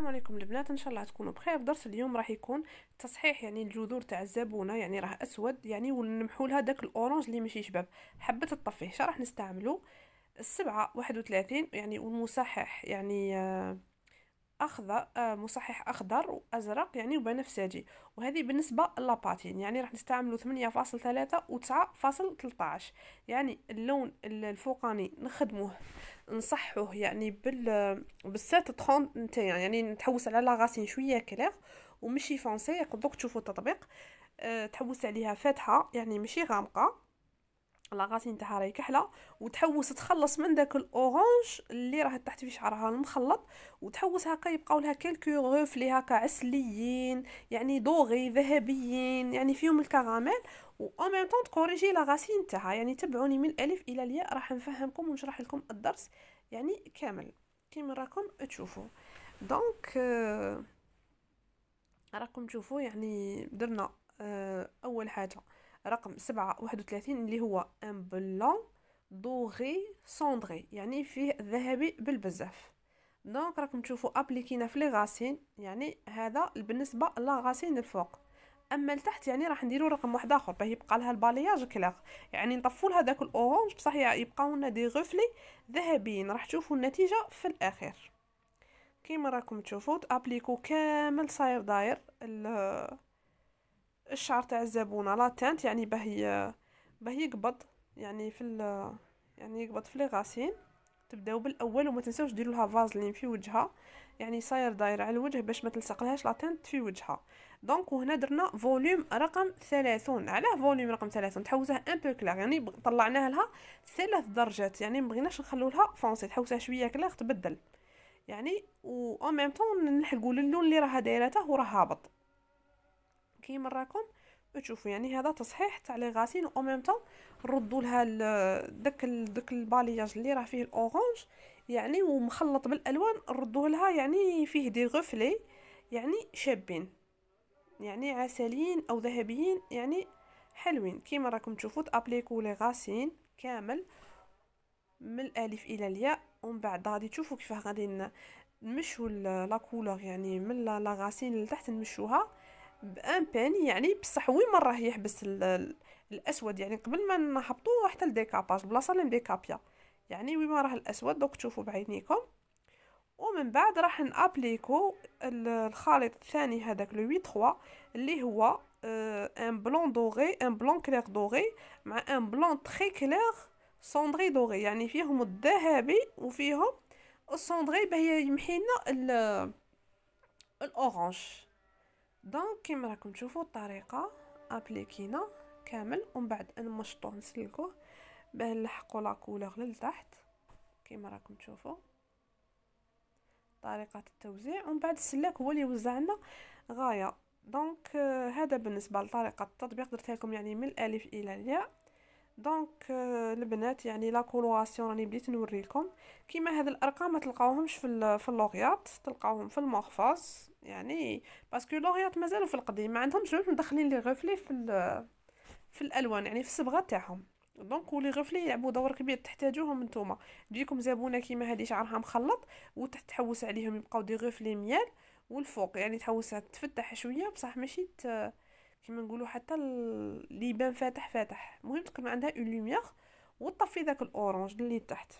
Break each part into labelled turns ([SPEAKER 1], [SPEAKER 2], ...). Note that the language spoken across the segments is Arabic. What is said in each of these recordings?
[SPEAKER 1] السلام عليكم البنات ان شاء الله تكونوا بخير درس اليوم راح يكون تصحيح يعني الجذور تاع الزبونه يعني راه اسود يعني ونمحوا لها داك الاورانج اللي ماشي شباب حبه الطفيه شرح نستعملو السبعة واحد وثلاثين يعني والمصحح يعني آه اخضر آه، مصحح اخضر وازرق يعني وبنفسجي وهذه بالنسبه لاباتين يعني راح نستعملو 8.3 و 9.13 يعني اللون الفوقاني نخدموه نصحوه يعني بال بالسات تخون نتايا يعني نتحوس على لاغاسين شويه كلير ومشي فونسي دوك تشوفوا التطبيق أه تحوس عليها فاتحه يعني ماشي غامقه لاغاتي نتاعها راهي كحله وتحوس تخلص من داك الاورانج اللي راه تحت في شعرها المخلط وتحوس هكا يبقاو لها كيلكو غوفلي هكا عسليين يعني دوغي ذهبيين يعني فيهم الكراميل و ميم طون تكوريجي لاغاتي نتاعها يعني تبعوني من الالف الى الياء راح نفهمكم ونشرح لكم الدرس يعني كامل كيما راكم تشوفوا دونك euh, راكم تشوفوا يعني درنا euh, اول حاجه رقم سبعة واحد وثلاثين اللي هو ان بلون دوغي سوندغي يعني فيه ذهبي بالبزاف دونك راكم تشوفوا ابليكينا في لي غاسين يعني هذا بالنسبه لا غاسين الفوق اما لتحت يعني راح نديرو رقم واحد اخر باه يبقى لها البالياج كلاغ يعني نطفوا لها داك الاورانج بصح يبقاو لنا دي غوفلي ذهبيين راح تشوفوا النتيجه في الاخير كيما راكم تشوفوا تابليكو كامل صاير داير الشعر تاع الزبونه لا تانت يعني باه باه يقبض يعني في يعني يقبض في لي غاسين تبداو بالاول وما تنساوش ديروا لها فازلين في وجهها يعني صاير داير على الوجه باش ما تلصقلهاش لاتنت في وجهها دونك وهنا درنا فوليوم رقم 30 علاه فوليوم رقم 30 تحوسه ان بو كلير يعني طلعناه لها ثلاث درجات يعني ما بغيناش نخلو لها فونسي تحوسه شويه كلير تبدل يعني و اون ميم طون نلحقوا للون اللي راه دايرته وراه هابط كي مراكم وتشوفوا يعني هذا تصحيح تاع لي غاسين او ميم طون ردوا لها داك داك البالياج اللي راه فيه الاورانج يعني ومخلط بالالوان ردوه لها يعني فيه دي غفلي يعني شابين يعني عسليين او ذهبيين يعني حلوين كيما راكم تشوفوا تابليكو لي غاسين كامل من الالف الى الياء ومن بعد غادي تشوفوا كيفاه غادي نمشوا لا كولور يعني من لا غاسين لتحت نمشوها بان باني يعني بصح وين راه يحبس الاسود يعني قبل ما نحطوه حتى لديكاباج بلاصه اللي مديكابيا يعني وين راه الاسود دوك تشوفوا بعينيكم ومن بعد راح نابليكو الخليط الثاني هذاك لو 83 اللي هو ان بلون دوغي ان بلون كليغ دوغي مع ان بلون تري كليغ سوندري دوغي يعني فيهم الذهبي وفيهم السوندري باه يمحي لنا الاورانج دونك كيما راكم تشوفوا الطريقه ابليكينا كامل ومن بعد نمشطوه نسلكوه باه نلحقوا لا كولور للتحت كيما راكم تشوفوا طريقه التوزيع ومن بعد السلاك هو اللي يوزع لنا غايه دونك آه، هذا بالنسبه لطريقه التطبيق درتها لكم يعني من الالف الى الياء دونك آه، البنات يعني لا كولوراسيون راني بديت نوريكم كيما هاد الارقام ما تلقاوهمش في في لوغيات تلقاوهم في المخفص يعني باسكو لوغيات مازالوا في القديم ما عندهمش مدخلين لي غوفلي في في الالوان يعني في الصبغه تاعهم دونك ولي غفلي يلعبوا دور كبير تحتاجوهم نتوما تجيكم زبونه كيما هادي شعرها مخلط وتحوس عليهم يبقاو دي غفلي ميال والفوق يعني تحوسها تفتح شويه بصح ماشي ت... كيما نقولوا حتى اللي يبان فاتح فاتح المهم تكون عندها اون لوميير وطفي داك الاورانج اللي تحت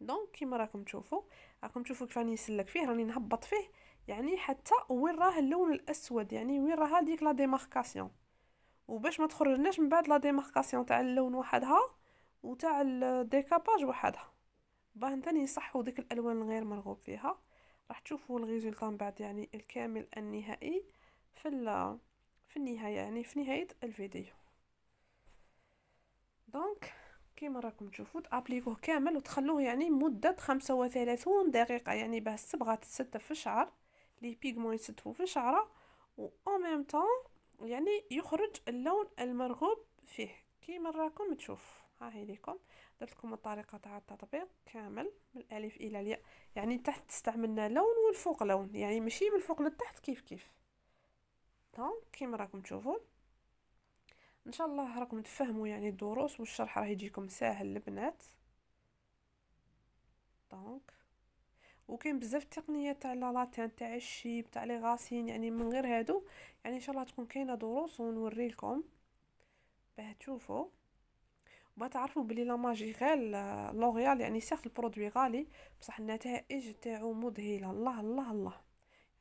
[SPEAKER 1] دونك كيما راكم تشوفوا راكم تشوفوا كيف راني نسلك فيه راني نهبط فيه يعني حتى وين راه اللون الاسود يعني وين راه ديك لا ديماركاسيون وباش ما تخرجناش من بعد لا ديماركاسيون تاع اللون وحدها وتاع الديكاباج وحدها باه ثاني يصحوا ديك الالوان الغير مرغوب فيها راح تشوفوا الريزلتان من بعد يعني الكامل النهائي في في النهاية يعني في نهاية الفيديو دونك كيما راكم تشوفوا تابليكوه كامل وتخلوه يعني مدة خمسة وثلاثون دقيقة يعني باه الصبغة تستف في الشعر لي بيغمون يستفوا في الشعرة و او ميم طون يعني يخرج اللون المرغوب فيه كيما راكم تشوف ها هي ليكم درت لكم الطريقه تاع التطبيق كامل من الالف الى الياء يعني تحت استعملنا لون والفوق لون يعني ماشي من الفوق للتحت كيف كيف بسيطه كيما راكم تشوفوا ان شاء الله راكم تفهموا يعني الدروس والشرح راه يجيكم ساهل البنات دونك وكاين بزاف التقنيات تاع لاتين تاع الشيب تاع لي غاسين يعني من غير هادو يعني ان شاء الله تكون كاينه دروس ونوري لكم باه تشوفوا وما تعرفوا بلي لا ماجي غير لوريال يعني سيغ البرودوي غالي بصح النتائج تاعو مذهله الله الله الله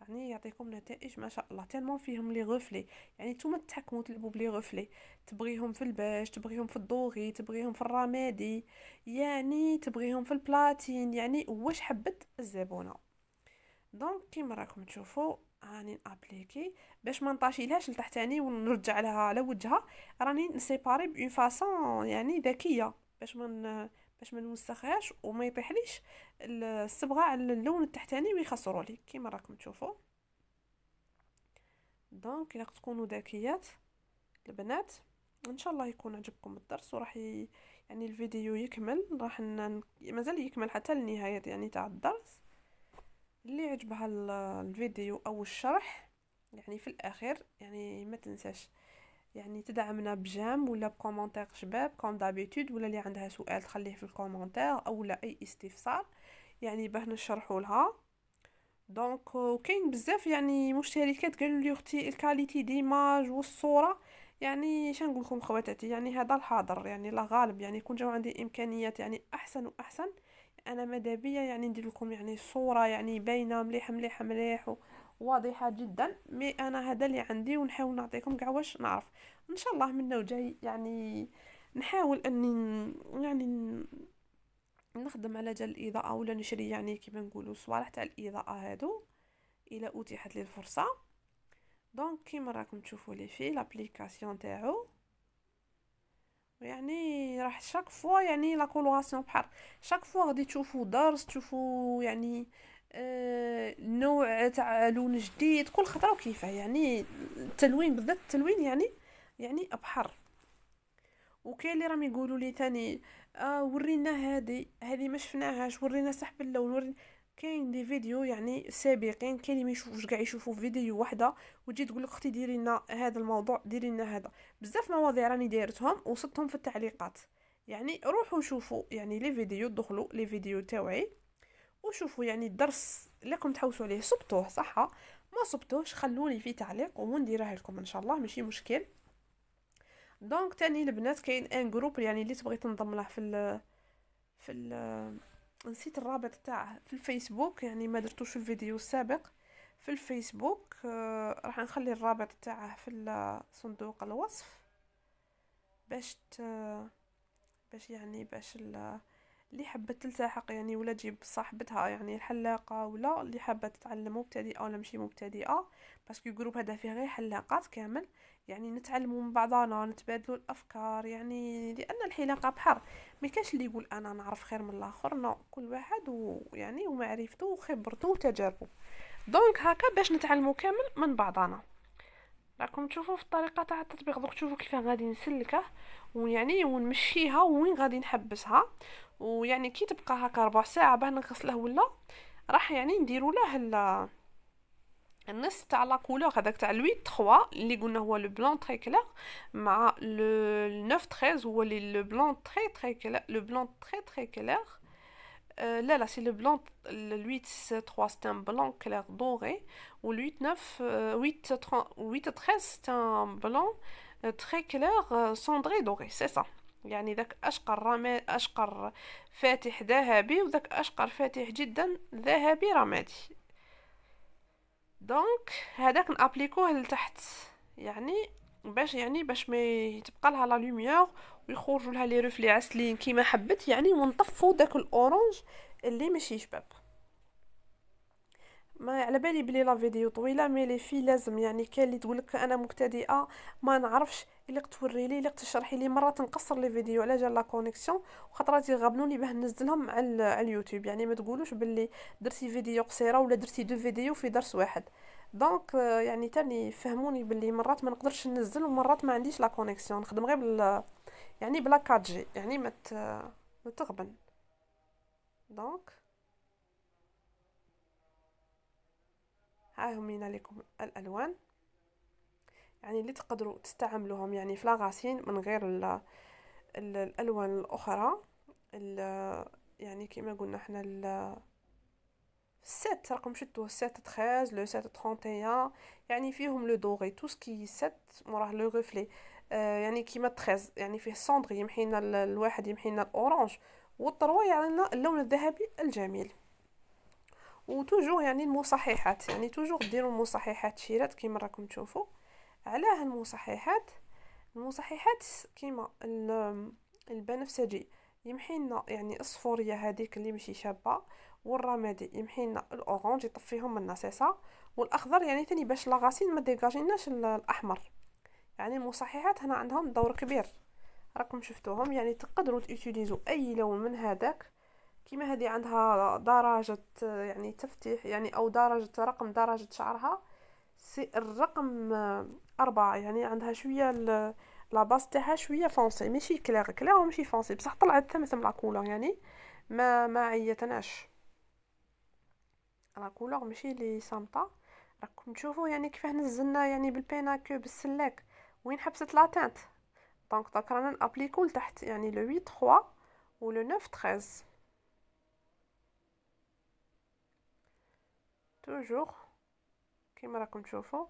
[SPEAKER 1] يعني يعطيكم نتائج ما شاء الله تالمون فيهم لي غوفلي يعني نتوما تتحكموا تلعبوا بلي غوفلي تبغيهم في الباش تبغيهم في الدوغي تبغيهم في الرمادي يعني تبغيهم في البلاتين يعني واش حبت الزبونه دونك كيما راكم تشوفوا راني نابليكي باش ما نطاشيلهاش لتحتاني ونرجع لها على وجهها راني نسيباري بون فاصون يعني ذكيه باش ما باش ما نوسخهاش وما يطيحليش الصبغه على اللون التحتاني ويخسروا لي كيما راكم تشوفوا دونك الا تكونوا ذكيات البنات ان شاء الله يكون عجبكم الدرس وراح ي... يعني الفيديو يكمل راح ن... مازال يكمل حتى النهايه يعني تاع الدرس اللي عجبها الفيديو او الشرح يعني في الاخير يعني ما تنساش يعني تدعمنا بجام ولا بكومنتير شباب كوم دابيتود ولا اللي عندها سؤال تخليه في الكومنتير او لا اي استفسار يعني باه نشرحوا لها دونك وكاين euh, بزاف يعني مشتركات قالوا لي اختي الكاليتي ديماج والصوره يعني شنو نقول لكم خواتاتي يعني هذا الحاضر يعني لا غالب يعني كون جاو عندي امكانيات يعني احسن واحسن انا مادابيا يعني ندير لكم يعني صوره يعني باينه مليح مليح مليح, مليح واضحه جدا مي انا هذا اللي عندي ونحاول نعطيكم كاع واش نعرف ان شاء الله منا وجاي يعني نحاول اني يعني نخدم على جال الاضاءه ولا نشري يعني كيما نقولوا صوالح تاع الاضاءه هادو الى اتيحت لي الفرصه دونك كيما راكم تشوفوا لي في لابليكاسيون تاعو يعني راح شاك فوا يعني لا كولوراسيون بحال شاك فوا غادي تشوفوا درس تشوفوا يعني آه، نوع تاع لون جديد كل خطره وكيفاه يعني التلوين بالذات التلوين يعني يعني ابحر وكاين اللي راهم يقولوا لي تاني اه ورينا هذه هذه ما شفناهاش ورينا سحب اللون ورينا كاين دي فيديو يعني سابقين كاين اللي ما يشوفوش كاع يشوفوا فيديو وحده وتجي تقول لك اختي ديري لنا هذا الموضوع ديري لنا هذا بزاف مواضيع راني دايرتهم وصدتهم في التعليقات يعني روحوا شوفوا يعني لي فيديو دخلوا لي فيديو تاوعي وشوفوا يعني الدرس اللي راكم تحوسوا عليه صبتوه صح ما صبتوش خلوني في تعليق ونديرها لكم ان شاء الله ماشي مشكل دونك تاني البنات كاين ان جروب يعني اللي تبغي تنضم له في الـ في الـ نسيت الرابط تاعه في الفيسبوك يعني ما درتوش في الفيديو السابق في الفيسبوك آه راح نخلي الرابط تاعه في صندوق الوصف باش باش يعني باش اللي حبت تلتحق يعني ولا تجيب صاحبتها يعني الحلاقة ولا اللي حابة تتعلم مبتدئة ولا مشي مبتدئة باسكو جروب هذا فيه غير حلاقات كامل يعني نتعلم من بعضنا نتبادلوا الافكار يعني لان الحلاقه بحر ما كاش اللي يقول انا نعرف خير من الاخر نو كل واحد ويعني ومعرفته وخبرته وتجاربه دونك هكا باش نتعلمو كامل من بعضنا راكم تشوفوا في الطريقه تاع التطبيق دوك تشوفوا كيفاه غادي نسلكه ويعني ونمشيها وين غادي نحبسها ويعني كي تبقى هكا ربع ساعه باه نغسله ولا راح يعني نديروا له النص تاع لا كولور هذاك تاع لوي 3 اللي قلنا هو لو بلون تري كلير مع لو 9 13 هو لي لو بلون تري تري كلير لو بلون تري تري كلير آه، لا لا سي لو بلون لويت 3 سي ان بلون كلير دوري Ou 8, 9, 8, 30, 8 13, c'est un blanc euh, très clair, euh, cendré doré, c'est ça. يعني ذاك أشقر رما أشقر فاتح ذهبي وذاك أشقر فاتح جدا ذهبي رمادي دونك هذاك نابليكوه لتحت يعني باش يعني باش ما تبقى لها لا لوميور ويخرجوا لها لي ريفلي عسلين كيما حبت يعني ونطفوا داك الاورانج اللي ماشي شباب ما على بالي بلي لا فيديو طويله مي لي في لازم يعني كاين اللي تقول لك انا مبتدئه ما نعرفش اللي توري لي اللي تشرحي لي مرات نقصر لي فيديو على جال لا كونيكسيون وخطرات يغبنوني باه ننزلهم على على اليوتيوب يعني ما تقولوش بلي درتي فيديو قصيره ولا درتي دو فيديو في درس واحد دونك آه، يعني تاني فهموني بلي مرات ما نقدرش ننزل ومرات ما عنديش لا كونيكسيون نخدم غير بال يعني بلا 4 جي يعني ما مت... تغبن دونك ها هم لينا لكم الالوان يعني اللي تقدروا تستعملوهم يعني في لاغاسين من غير ال ال الالوان الاخرى ال يعني كما قلنا حنا ال السات رقم شتو السات تخيز لو سات 31 يعني فيهم لو دوغي تو سكي سات موراه لو غوفلي آه، يعني كيما تخيز يعني فيه السوندغ يمحينا الواحد يمحينا لنا الاورانج والطروه يعطينا اللون الذهبي الجميل وتوجور يعني المصححات يعني توجور ديروا المصححات شيرات كيما راكم تشوفوا علاه المصححات المصححات كيما البنفسجي يمحي لنا يعني الصفوريه هذيك اللي ماشي شابه والرمادي يمحي لنا الاورانج يطفيهم النصيصه والاخضر يعني ثاني باش لاغاسين ما ديجاجيناش الاحمر يعني المصححات هنا عندهم دور كبير راكم شفتوهم يعني تقدروا تيوتيليزو اي لون من هذاك كيما هذه عندها درجة يعني تفتيح يعني أو درجة رقم درجة شعرها سي الرقم أربعة يعني عندها شوية باس تاعها شوية فونسي ماشي كليغ كليغ ماشي فونسي بصح طلعت ثمثم لاكولور يعني ما ما عيتناش كولور ماشي لي صامتة راكم تشوفوا يعني كيفاه نزلنا يعني بالبيناكو بالسلاك وين حبست تانت دونك دوك رانا نابليكو لتحت يعني لو 8 3 و لو 9 13 توجور كيما راكم تشوفوا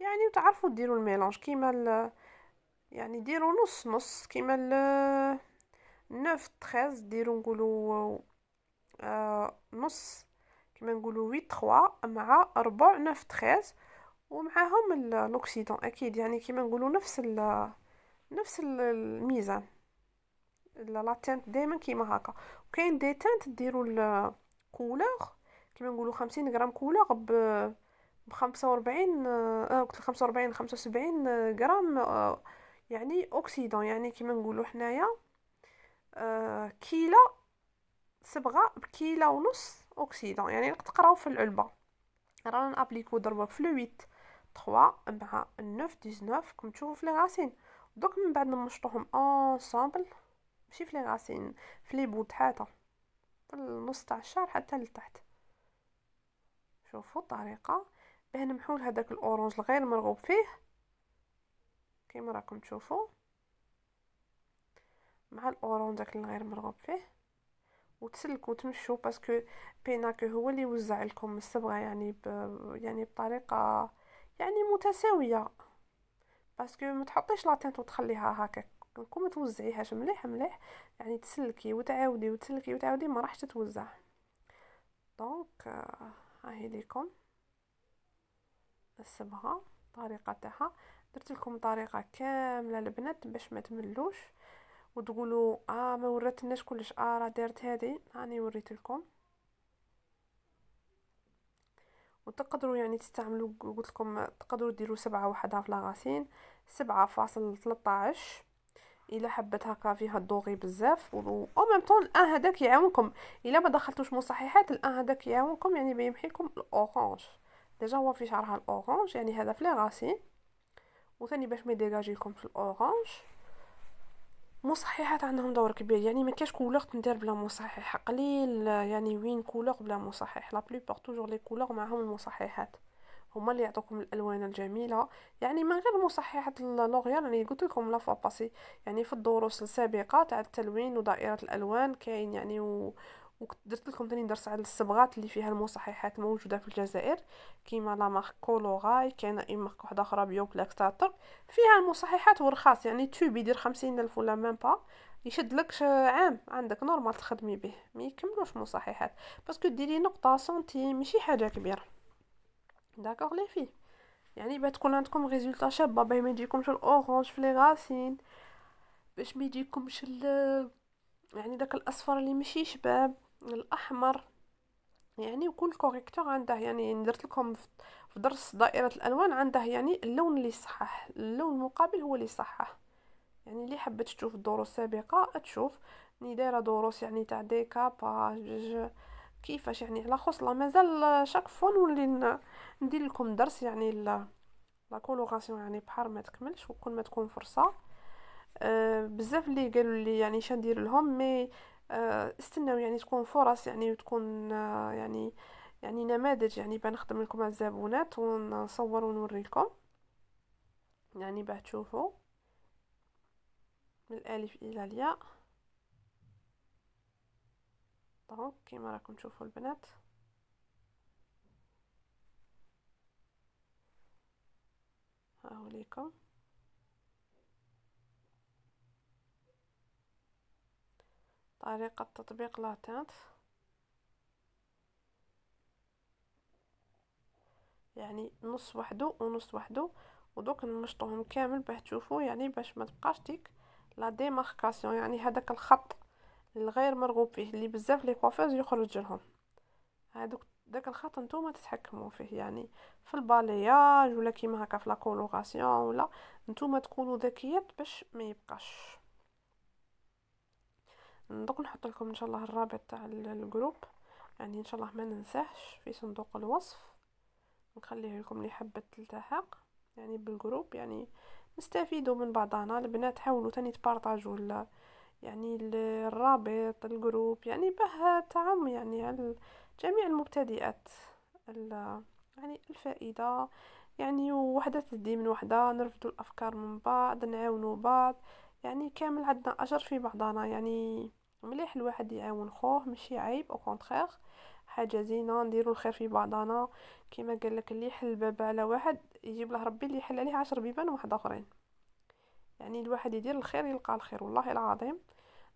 [SPEAKER 1] يعني وتعرفوا ديروا الميلانج كيما يعني ديروا نص نص كيما ال 9 13 ديروا نقولوا آه، نص كيما نقولوا 8 3 مع ربع 9 13 ومعاهم لوكسيدون اكيد يعني كيما نقولوا نفس الـ نفس الـ الميزان لا لاتينت دائما كيما هكا وكاين دي تانت ديروا الكولور كيما نقولوا 50 غرام كولا ب بخمسة وربعين اه قلت 45 75 آه، غرام آه، يعني اوكسيدون يعني كيما نقولوا حنايا آه، كيلا صبغه بكيلا ونص اوكسيدون يعني تقراو في العلبه رانا نابليكو ضربه في لو 8 3 مع 9 19 كما تشوفوا في لي غاسين دوك من بعد نمشطوهم اونصامبل ماشي في لي غاسين في لي بوت حاته في النص تاع الشعر حتى لتحت شوفوا الطريقه باه نمحو هذاك الاورانج الغير مرغوب فيه كيما راكم تشوفوا مع الاورانج داك الغير مرغوب فيه وتسلكوا تمشوا باسكو بيناكو هو اللي يوزع لكم الصبغه يعني ب... يعني بطريقه يعني متساويه باسكو ما تحطيش لاتينت وتخليها هكاك كون ما توزعيهاش مليح مليح يعني تسلكي وتعاودي وتسلكي وتعاودي ما راحش تتوزع دونك آه، هاهي ليكم نسبها الطريقه تاعها درت لكم طريقه كامله البنات باش ما تملوش وتقولوا اه ما وريتناش كلش اه راه دارت هذه راني وريت لكم وتقدروا يعني تستعملوا قلت لكم تقدروا ديروا سبعة وحدها في لاغاسين سبعة فاصل 13 الا حبت هكا فيها الدوغي بزاف او ميم طون الان هذاك يعاونكم الا ما دخلتوش مصححات الان هذاك يعاونكم يعني بيمحي لكم الاورانج ديجا هو في شعرها الاورانج يعني هذا في لي راسين وثاني باش ما يديجاجي لكمش الاورانج مصححات عندهم دور كبير يعني ما كاش كولور تندير بلا مصحح قليل يعني وين كولور بلا مصحح لا بلوبار توجور لي كولور معاهم المصححات هما اللي يعطوكم الالوان الجميله يعني من غير مصححه اللوغيال يعني قلت لكم لا فوا باسي يعني في الدروس السابقه تاع التلوين ودائره الالوان كاين يعني و... ودرت لكم تاني درس على الصبغات اللي فيها المصححات الموجوده في الجزائر كيما لا مارك كولوغاي كاينه اي مارك واحده اخرى بيو تاع فيها المصححات ورخاص يعني تيوب يدير خمسين الف ولا ميم با يشدلكش عام عندك نورمال تخدمي به ما يكملوش مصححات باسكو ديري نقطه سنتيم ماشي حاجه كبيره داكوغ لي في يعني باه تكون عندكم ريزولتا شابه باه ما يجيكمش الاورانج في لي غاسين باش ما يجيكمش يعني داك الاصفر اللي ماشي شباب الاحمر يعني وكل كوريكتور عنده يعني درت لكم في درس دائره الالوان عنده يعني اللون اللي صحح اللون المقابل هو اللي صحح يعني اللي حبت تشوف الدروس السابقه تشوف ني دايره دروس يعني تاع ديكاباج كيفاش يعني على خصله مازال شاك فوا نولي ندير لكم درس يعني لا كولوغاسيون يعني بحر ما تكملش وكل ما تكون فرصه أه بزاف اللي قالوا لي يعني اش ندير لهم مي أه استناو يعني تكون فرص يعني وتكون أه يعني يعني نماذج يعني باه نخدم لكم على الزبونات ونصور ونوري لكم يعني باه تشوفوا من الالف الى الياء اهو كيما راكم تشوفوا البنات هاهو ليكم طريقة تطبيق لاتنت يعني نص وحده ونص وحده ودوك نمشطوهم كامل باه تشوفوا يعني باش ما تبقاش ديك لا ديماركاسيون يعني هذاك الخط الغير مرغوب فيه اللي بزاف لي كوافيز يخرج لهم هادوك داك الخط نتوما تتحكموا فيه يعني في البالياج ولا كيما هكا في لا ولا نتوما تكونوا ذكيات باش ما يبقاش دوك نحط لكم ان شاء الله الرابط تاع الجروب يعني ان شاء الله ما ننساهش في صندوق الوصف نخليه لكم اللي حبت تلتحق يعني بالجروب يعني نستفيدوا من بعضنا البنات حاولوا تاني تبارطاجوا يعني الرابط الجروب يعني به تعم يعني على جميع المبتدئات يعني الفائدة يعني وحدة تدي من وحدة نرفدو الأفكار من بعض نعاونو بعض يعني كامل عندنا أجر في بعضنا يعني مليح الواحد يعاون خوه ماشي عيب او كونترير حاجه زينه نديرو الخير في بعضنا كما قال لك اللي يحل باب على واحد يجيب له ربي اللي يحل عليه عشر بيبان واحد اخرين يعني الواحد يدير الخير يلقى الخير والله العظيم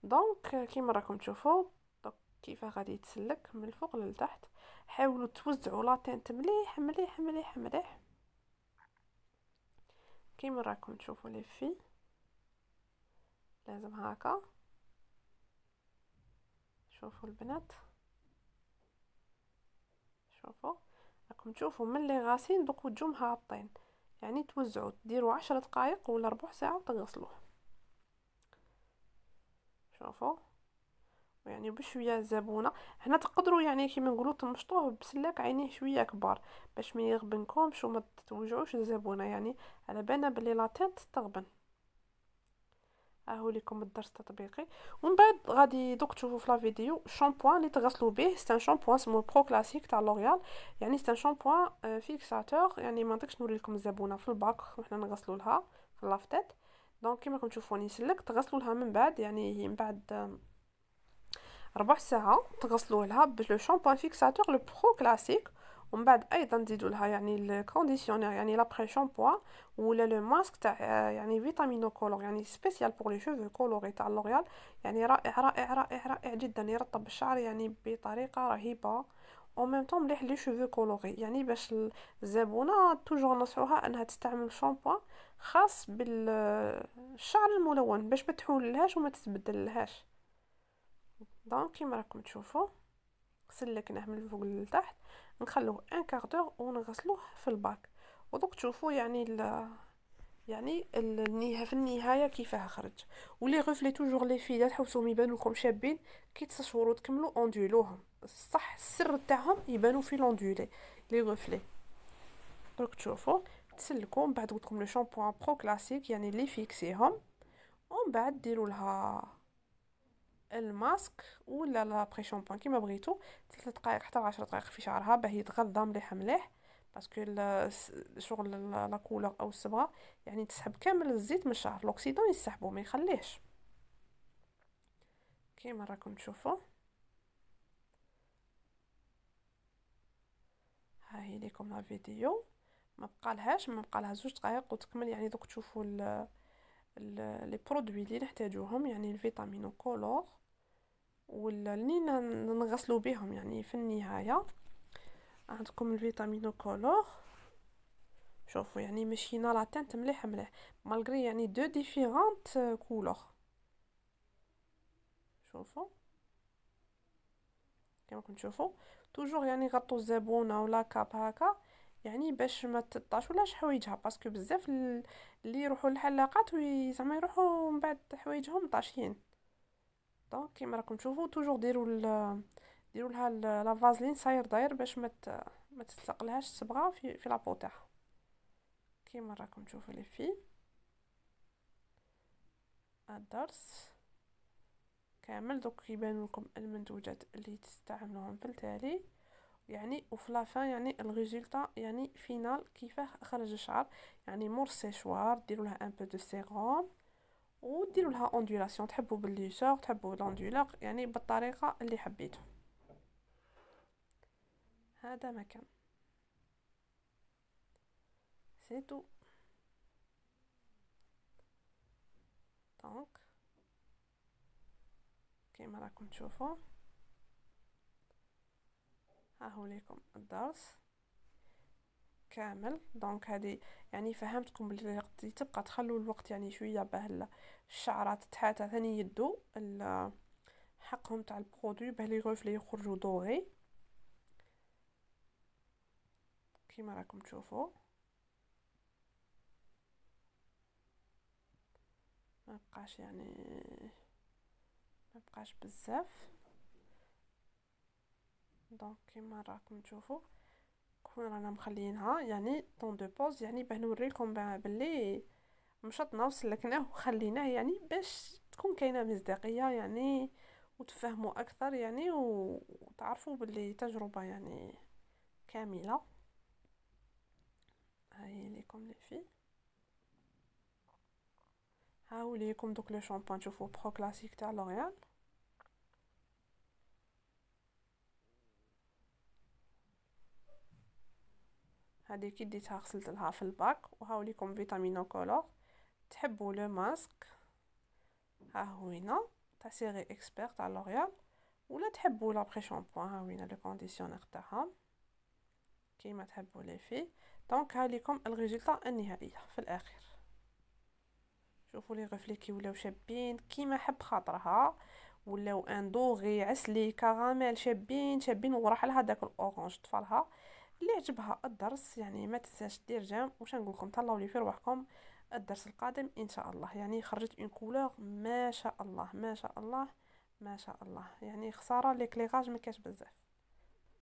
[SPEAKER 1] دونك كيما راكم تشوفوا دونك كيف غادي يتسلك من الفوق للتحت حاولوا توزعوا لاتينت مليح مليح مليح مليح كيما راكم تشوفوا لي في لازم هكا شوفوا البنات شوفوا راكم تشوفوا ملي غاسين دوك وجوم هابطين يعني توزعوا ديروا عشرة دقائق ولا ربع ساعة وتغسلوه شوفوا يعني بشويه زبونه هنا تقدروا يعني كيما نقولوا تمشطوه بسلاك عينيه شويه كبار باش ما يغبنكمش وما تتوجعوش الزبونه يعني على بالنا بلي لاتين تغبن اهو لكم الدرس التطبيقي ومن بعد غادي دوك تشوفوا في لا فيديو شامبوان اللي تغسلوا به ان شامبوان سمو برو كلاسيك تاع لوريال يعني سي ان شامبوان فيكساتور يعني ما نطيقش نوري لكم الزبونه في الباك وحنا نغسلوا لها في لافتات دونك كيما راكم تشوفوني يعني سلك تغسلوا لها من بعد يعني من بعد آه، ربع ساعه تغسلوا لها بلو شامبوان فيكساتور لو برو كلاسيك ومن بعد ايضا نزيدوا لها يعني الكونديسيونير يعني لابري شامبوا ولا لو ماسك تاع آه، يعني فيتامينو كولور يعني سبيسيال بور لي شوفو كولوري تاع لوريال يعني رائع رائع رائع رائع جدا يرطب الشعر يعني بطريقه رهيبه او ميم طون مليح لي شوفو كولوري يعني باش الزبونه توجور نصحوها انها تستعمل شامبوا خاص بالشعر الملون باش ما تحوللهاش وما تتبدللهاش دونك كيما راكم تشوفوا سلكناه من الفوق للتحت نخلوه ان كاردور ونغسلوه في الباك ودوك تشوفوا يعني ال يعني النهايه في النهايه كيفاه خرج ولي غوفلي توجور لي في تحوسهم يبانو لكم شابين كي تشهروا تكملوا اوندولوهم صح السر تاعهم يبانو في لوندولي لي غوفلي دوك تشوفوا تسلكوا من بعد قلت لكم لو شامبو برو كلاسيك يعني لي فيكسيهم ومن بعد ديروا لها الماسك ولا لابخي شامبوان كيما بغيتو ثلاث دقائق حتى 10 دقائق في شعرها باه يتغذى مليح مليح باسكو شغل لا كولور او الصبغه يعني تسحب كامل الزيت من الشعر لوكسيدون يسحبو ما يخليهش كيما راكم تشوفوا ها هي ليكم لا فيديو ما بقالهاش ما بقالها زوج دقائق وتكمل يعني دوك تشوفوا لي برودوي اللي نحتاجوهم يعني الفيتامين وكولور ولا نغسلو بهم يعني في النهاية عندكم الفيتامينو كولور شوفوا يعني ماشي مشينا لاتانت مليح مليح مالغري يعني دو ديفيرونت كولور شوفوا كما راكم تشوفوا توجور يعني غطوا الزبونه ولا كاب هكا يعني باش ما تطاش ولا حوايجها باسكو بزاف اللي يروحوا للحلاقات وي زعما يروحوا من بعد حوايجهم طاشين دونك كيما راكم تشوفوا توجور ديروا ديروا لها لا فازلين صاير داير باش ما ما تتسقلهاش الصبغه في في لابو تاعها كيما راكم تشوفوا لي في الدرس كامل دوك كيبانوا لكم المنتوجات اللي تستعملوهم يعني، في التالي يعني وفي لافان يعني الريزلتا يعني فينال كيفاه خرج الشعر يعني مور سيشوار ديروا لها ان بو دو سيروم وديروا لها اوندولاسيون تحبوا بالليسور تحبوا لاندولاق يعني بالطريقه اللي حبيتو هذا مكان سي تو دونك كيما راكم تشوفوا ها هو ليكم الدرس كامل دونك هذه يعني فهمتكم بلي تبقى تخلو الوقت يعني شويه باه الشعره تتحاتى ثاني يدو حقهم تاع البرودوي باه لي غوفلي يخرجوا دوري كيما راكم تشوفوا ما بقاش يعني ما بقاش بزاف دونك كيما راكم تشوفوا كون رانا مخليينها يعني طون دو بوز يعني باه نوريكم بلي مشطنا وسلكناه وخليناه يعني باش تكون كاينه مصداقيه يعني وتفهموا اكثر يعني وتعرفوا باللي تجربه يعني كامله هاي ليكم لي في هاوليكم دوك لو شامبان تشوفوا برو كلاسيك تاع لوريال هذه كي ديتها غسلت في الباك وهاوليكم فيتامينو كولور تحبوا لو ماسك ها هو هنا تاع سيري اكسبير تاع لوريال ولا تحبوا لابخي شامبوان ها هنا لو كونديسيونير تاعها كيما تحبوا لي في دونك ها ليكم الريزلطه النهائيه في الاخير شوفوا لي غفلي كي ولاو شابين كيما حب خاطرها ولاو اندوغي عسلي كراميل شابين شابين وراح لها داك الاورانج طفالها اللي عجبها الدرس يعني ما تنساش دير جام واش نقول لكم تهلاو لي في روحكم الدرس القادم ان شاء الله يعني خرجت اون كولور ما شاء الله ما شاء الله ما شاء الله يعني خساره لي كليغاج ما كاش بزاف